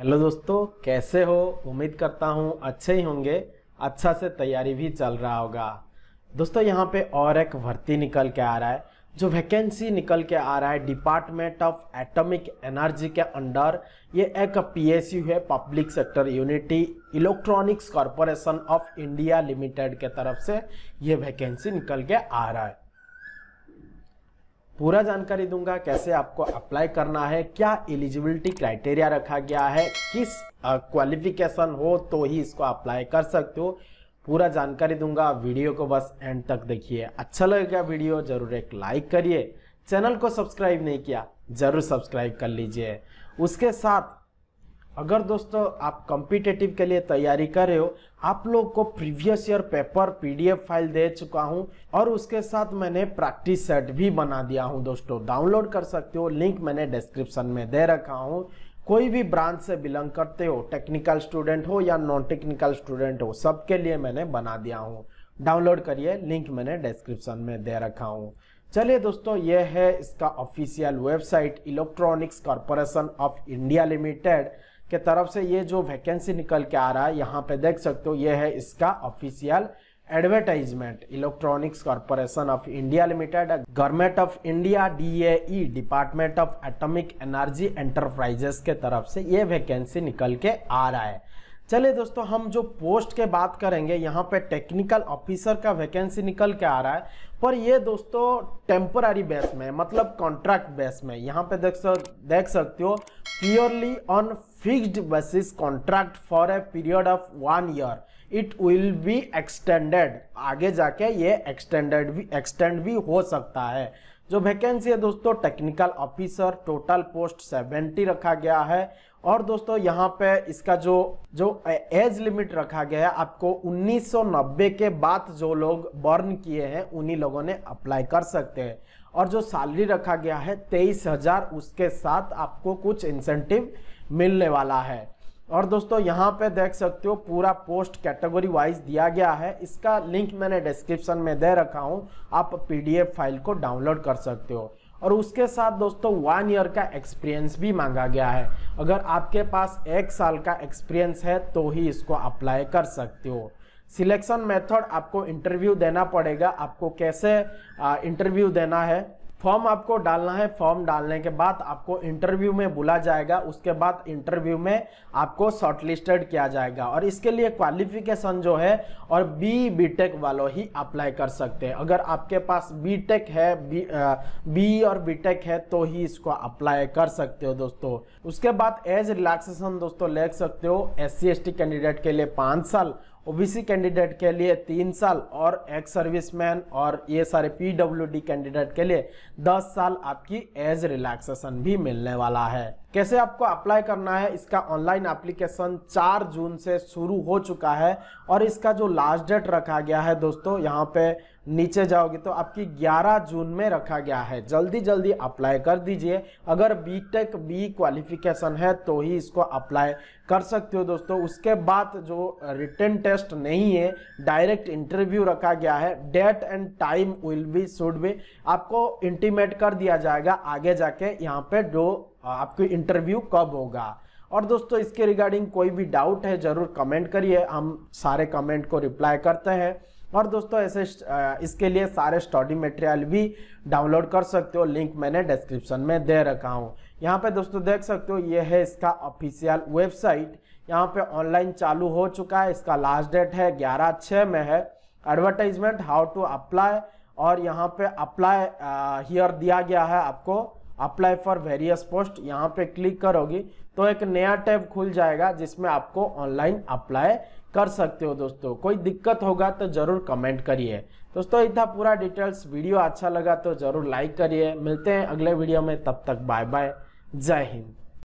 hello दोस्तों कैसे हो उम्मीद करता हूँ अच्छे ही होंगे अच्छा से तैयारी भी चल रहा होगा दोस्तों यहाँ पे और एक भर्ती निकल के आ रहा है जो वैकेंसी निकल के आ रहा है डिपार्टमेंट ऑफ एटॉमिक एनर्जी के अंडर ये एक पीएसयू है public sector unity electronics corporation of India limited के तरफ से ये वैकेंसी निकल के आ रहा है पूरा जानकारी दूंगा कैसे आपको अप्लाई करना है क्या एलिजिबिलिटी क्राइटेरिया रखा गया है किस क्वालिफिकेशन हो तो ही इसको अप्लाई कर सकते हो पूरा जानकारी दूंगा वीडियो को बस एंड तक देखिए अच्छा लगेगा वीडियो जरूर एक लाइक करिए चैनल को सब्सक्राइब नहीं किया जरूर सब्सक्राइब कर लीजिए उसके साथ अगर दोस्तों आप कॉम्पिटेटिव के लिए तैयारी कर रहे हो आप लोग को previous year paper PDF file दे चुका हूं और उसके साथ मैंने प्रैक्टिस सेट भी बना दिया हूं दोस्तों डाउनलोड कर सकते हो लिंक मैंने डिस्क्रिप्शन में दे रखा हूं कोई भी ब्रांच से बिलोंग करते हो टेक्निकल स्टूडेंट हो या नॉन टेक्निकल स्टूडेंट हो सबके लिए मैंने बना दिया हूँ डाउनलोड करिए लिंक मैंने डिस्क्रिप्शन में दे रखा हूँ चलिए दोस्तों ये है इसका official website electronics corporation of India limited के तरफ से ये जो वैकेंसी निकल के आ रहा है यहाँ पे देख सकते हो ये है इसका official advertisement electronics corporation of India limited government of India D department of atomic energy enterprises के तरफ से ये वैकेंसी निकल के आ रहा है चले दोस्तों हम जो पोस्ट के बात करेंगे यहाँ पे टेक्निकल ऑफिसर का वैकेंसी निकल के आ रहा है पर ये दोस्तों टेम्पररी बेस में मतलब कॉन्ट्रैक्ट बेस में यहाँ पे देख सक देख सकते हो purely on fixed basis contract for a period of one year it will be extended आगे जाके ये एक्सटेंडेड भी एक्सटेंड भी हो सकता है जो वैकेंसी है दोस्तों टेक्निकल ऑफिसर टोटल पोस्ट 70 रखा गया है और दोस्तों यहाँ पे इसका जो जो एज लिमिट रखा गया है आपको 1990 के बाद जो लोग बर्न किए हैं उन्हीं लोगों ने अप्लाई कर सकते हैं और जो सैलरी रखा गया है तेईस हजार उसके साथ आपको कुछ इंसेंटिव मिलने वाला है और दोस्तों यहाँ पे देख सकते हो पूरा पोस्ट कैटेगरी वाइज दिया गया है इसका लिंक मैंने डिस्क्रिप्शन में दे रखा हूँ आप पीडीएफ फाइल को डाउनलोड कर सकते हो और उसके साथ दोस्तों वन ईयर का एक्सपीरियंस भी मांगा गया है अगर आपके पास एक साल का एक्सपीरियंस है तो ही इसको अप्लाई कर सकते हो सिलेक्शन मेथड आपको इंटरव्यू देना पड़ेगा आपको कैसे इंटरव्यू देना है फॉर्म आपको डालना है फॉर्म डालने के बाद आपको इंटरव्यू में बुला जाएगा उसके बाद इंटरव्यू में आपको शॉर्टलिस्टेड किया जाएगा और इसके लिए क्वालिफिकेशन जो है और बी बीटेक वालों ही अप्लाई कर सकते हैं अगर आपके पास बीटेक है बी बी और बीटेक है तो ही इसको अप्लाई कर सकते हो दोस्तों उसके बाद एज रिलैक्सेशन दोस्तों ले सकते हो एस सी कैंडिडेट के लिए पाँच साल ओबीसी कैंडिडेट के लिए तीन साल और एक्स सर्विसमैन और ये सारे पीडब्ल्यूडी कैंडिडेट के लिए दस साल आपकी एज रिलैक्सेशन भी मिलने वाला है कैसे आपको अप्लाई करना है इसका ऑनलाइन एप्लीकेशन 4 जून से शुरू हो चुका है और इसका जो लास्ट डेट रखा गया है दोस्तों यहाँ पे नीचे जाओगे तो आपकी 11 जून में रखा गया है जल्दी जल्दी अप्लाई कर दीजिए अगर बी टेक बी क्वालिफिकेशन है तो ही इसको अप्लाई कर सकते हो दोस्तों उसके बाद जो रिटर्न टेस्ट नहीं है डायरेक्ट इंटरव्यू रखा गया है date and time will be should be आपको इंटीमेट कर दिया जाएगा आगे जाके यहाँ पे जो आपके इंटरव्यू कब होगा और दोस्तों इसके रिगार्डिंग कोई भी डाउट है ज़रूर कमेंट करिए हम सारे कमेंट को रिप्लाई करते हैं और दोस्तों ऐसे इसके लिए सारे स्टडी मटेरियल भी डाउनलोड कर सकते हो लिंक मैंने डिस्क्रिप्शन में दे रखा हूँ यहाँ पे दोस्तों देख सकते हो ये है इसका ऑफिशियल वेबसाइट यहाँ पे ऑनलाइन चालू हो चुका है इसका लास्ट डेट है ग्यारह छः में है एडवर्टाइजमेंट हाउ टू अप्लाई और यहाँ पे अप्लाई हियर दिया गया है आपको अप्लाई फॉर वेरियस पोस्ट यहाँ पे क्लिक करोगे तो एक नया टैब खुल जाएगा जिसमें आपको ऑनलाइन अप्लाई कर सकते हो दोस्तों कोई दिक्कत होगा तो ज़रूर कमेंट करिए दोस्तों इतना पूरा डिटेल्स वीडियो अच्छा लगा तो ज़रूर लाइक करिए मिलते हैं अगले वीडियो में तब तक बाय बाय जय हिंद